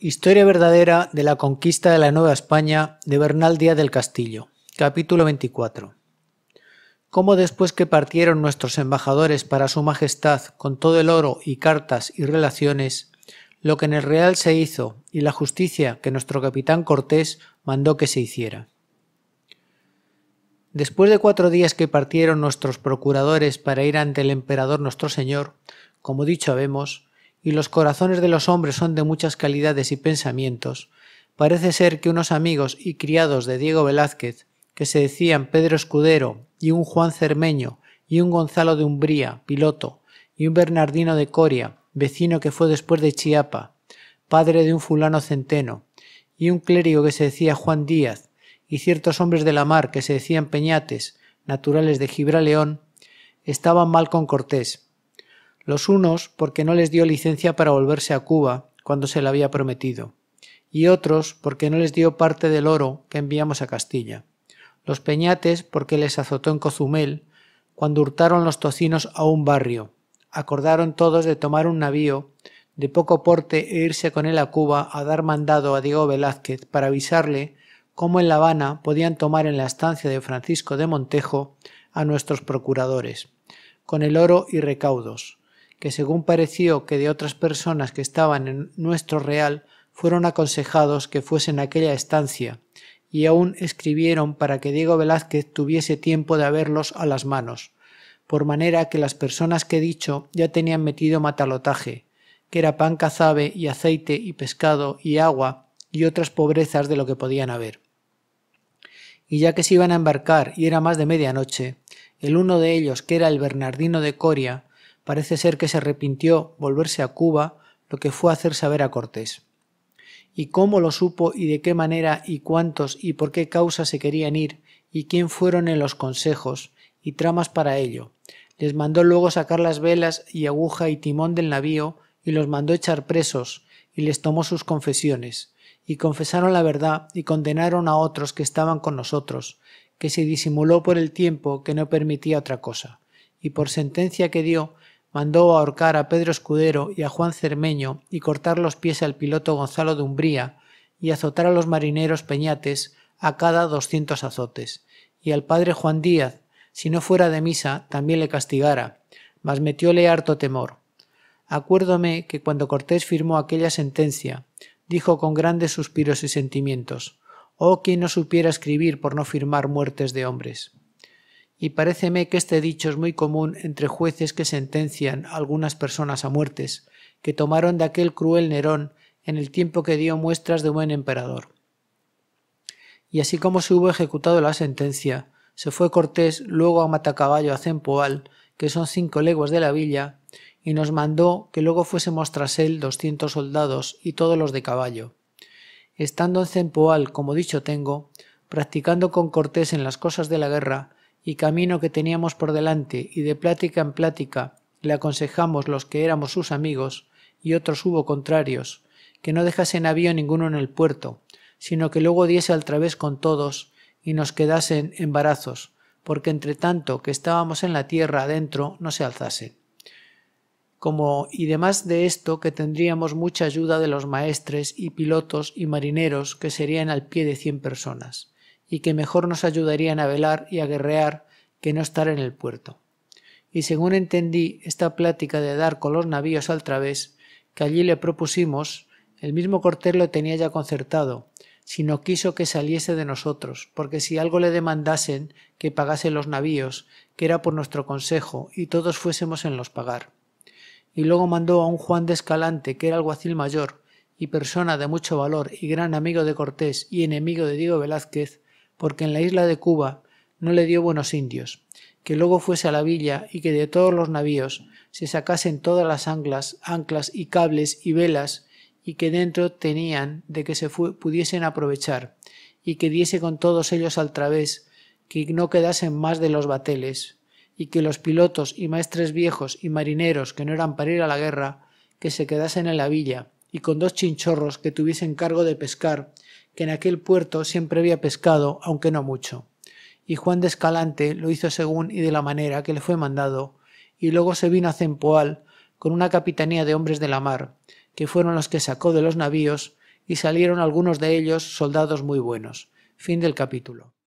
Historia verdadera de la conquista de la Nueva España de Bernal Díaz del Castillo. Capítulo 24. Cómo después que partieron nuestros embajadores para su majestad con todo el oro y cartas y relaciones, lo que en el Real se hizo y la justicia que nuestro capitán Cortés mandó que se hiciera. Después de cuatro días que partieron nuestros procuradores para ir ante el emperador nuestro señor, como dicho habemos, y los corazones de los hombres son de muchas calidades y pensamientos, parece ser que unos amigos y criados de Diego Velázquez, que se decían Pedro Escudero y un Juan Cermeño y un Gonzalo de Umbría, piloto, y un Bernardino de Coria, vecino que fue después de Chiapa, padre de un fulano centeno, y un clérigo que se decía Juan Díaz, y ciertos hombres de la mar que se decían Peñates, naturales de Gibraleón, estaban mal con Cortés, los unos porque no les dio licencia para volverse a Cuba cuando se la había prometido, y otros porque no les dio parte del oro que enviamos a Castilla, los peñates porque les azotó en Cozumel cuando hurtaron los tocinos a un barrio, acordaron todos de tomar un navío de poco porte e irse con él a Cuba a dar mandado a Diego Velázquez para avisarle cómo en La Habana podían tomar en la estancia de Francisco de Montejo a nuestros procuradores, con el oro y recaudos, que según pareció que de otras personas que estaban en nuestro real, fueron aconsejados que fuesen a aquella estancia, y aun escribieron para que Diego Velázquez tuviese tiempo de haberlos a las manos, por manera que las personas que he dicho ya tenían metido matalotaje, que era pan cazabe y aceite y pescado y agua y otras pobrezas de lo que podían haber. Y ya que se iban a embarcar y era más de medianoche, el uno de ellos, que era el Bernardino de Coria, parece ser que se arrepintió volverse a Cuba, lo que fue hacer saber a Cortés. Y cómo lo supo y de qué manera y cuántos y por qué causa se querían ir y quién fueron en los consejos y tramas para ello. Les mandó luego sacar las velas y aguja y timón del navío y los mandó echar presos y les tomó sus confesiones y confesaron la verdad y condenaron a otros que estaban con nosotros, que se disimuló por el tiempo que no permitía otra cosa, y por sentencia que dio mandó ahorcar a Pedro Escudero y a Juan Cermeño y cortar los pies al piloto Gonzalo de Umbría y azotar a los marineros peñates a cada doscientos azotes y al padre Juan Díaz, si no fuera de misa, también le castigara, mas metióle harto temor. Acuérdome que cuando Cortés firmó aquella sentencia, dijo con grandes suspiros y sentimientos, Oh, quien no supiera escribir por no firmar muertes de hombres y paréceme que este dicho es muy común entre jueces que sentencian a algunas personas a muertes, que tomaron de aquel cruel Nerón en el tiempo que dio muestras de buen emperador. Y así como se hubo ejecutado la sentencia, se fue Cortés luego a Matacaballo a Cempoal, que son cinco leguas de la villa, y nos mandó que luego fuésemos tras él doscientos soldados y todos los de caballo. Estando en Cempoal, como dicho tengo, practicando con Cortés en las cosas de la guerra, y camino que teníamos por delante, y de plática en plática le aconsejamos los que éramos sus amigos, y otros hubo contrarios, que no dejase navío ninguno en el puerto, sino que luego diese al través con todos, y nos quedasen embarazos, porque entre tanto que estábamos en la tierra adentro no se alzase. Como y demás de esto que tendríamos mucha ayuda de los maestres y pilotos y marineros que serían al pie de cien personas y que mejor nos ayudarían a velar y a guerrear que no estar en el puerto. Y según entendí esta plática de dar con los navíos al través, que allí le propusimos, el mismo Cortés lo tenía ya concertado, sino quiso que saliese de nosotros, porque si algo le demandasen, que pagase los navíos, que era por nuestro consejo, y todos fuésemos en los pagar. Y luego mandó a un Juan de Escalante, que era alguacil mayor, y persona de mucho valor y gran amigo de Cortés y enemigo de Diego Velázquez, porque en la isla de Cuba no le dio buenos indios, que luego fuese a la villa y que de todos los navíos se sacasen todas las anclas, anclas y cables y velas y que dentro tenían de que se pudiesen aprovechar y que diese con todos ellos al través, que no quedasen más de los bateles y que los pilotos y maestres viejos y marineros que no eran para ir a la guerra, que se quedasen en la villa y con dos chinchorros que tuviesen cargo de pescar, que en aquel puerto siempre había pescado, aunque no mucho. Y Juan de Escalante lo hizo según y de la manera que le fue mandado, y luego se vino a Cempoal con una capitanía de hombres de la mar, que fueron los que sacó de los navíos, y salieron algunos de ellos soldados muy buenos. Fin del capítulo.